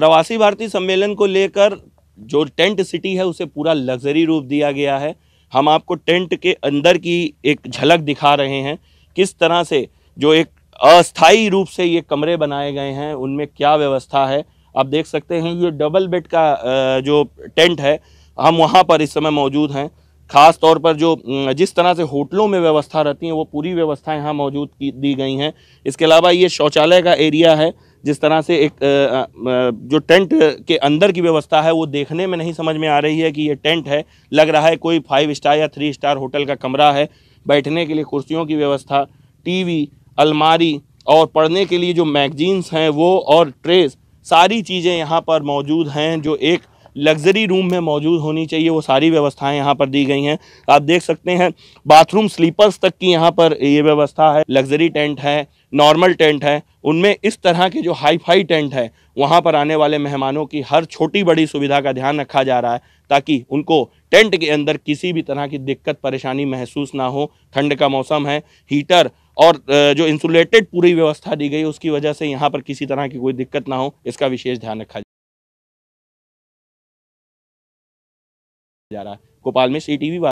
प्रवासी भारतीय सम्मेलन को लेकर जो टेंट सिटी है उसे पूरा लग्जरी रूप दिया गया है हम आपको टेंट के अंदर की एक झलक दिखा रहे हैं किस तरह से जो एक अस्थाई रूप से ये कमरे बनाए गए हैं उनमें क्या व्यवस्था है आप देख सकते हैं ये डबल बेड का जो टेंट है हम वहाँ पर इस समय मौजूद हैं ख़ास तौर पर जो जिस तरह से होटलों में व्यवस्था रहती है वो पूरी व्यवस्था यहाँ मौजूद की दी गई हैं इसके अलावा ये शौचालय का एरिया है जिस तरह से एक जो टेंट के अंदर की व्यवस्था है वो देखने में नहीं समझ में आ रही है कि ये टेंट है लग रहा है कोई फाइव स्टार या थ्री स्टार होटल का कमरा है बैठने के लिए कुर्सियों की व्यवस्था टीवी अलमारी और पढ़ने के लिए जो मैगजीन्स हैं वो और ट्रेस सारी चीज़ें यहाँ पर मौजूद हैं जो एक लग्जरी रूम में मौजूद होनी चाहिए वो सारी व्यवस्थाएं यहाँ पर दी गई हैं आप देख सकते हैं बाथरूम स्लीपर्स तक की यहाँ पर ये व्यवस्था है लग्जरी टेंट है नॉर्मल टेंट है उनमें इस तरह के जो हाई फाई टेंट है वहाँ पर आने वाले मेहमानों की हर छोटी बड़ी सुविधा का ध्यान रखा जा रहा है ताकि उनको टेंट के अंदर किसी भी तरह की दिक्कत परेशानी महसूस ना हो ठंड का मौसम है हीटर और जो इंसुलेटेड पूरी व्यवस्था दी गई उसकी वजह से यहाँ पर किसी तरह की कोई दिक्कत ना हो इसका विशेष ध्यान रखा जा रहा है गोपाल मिश्र ई टी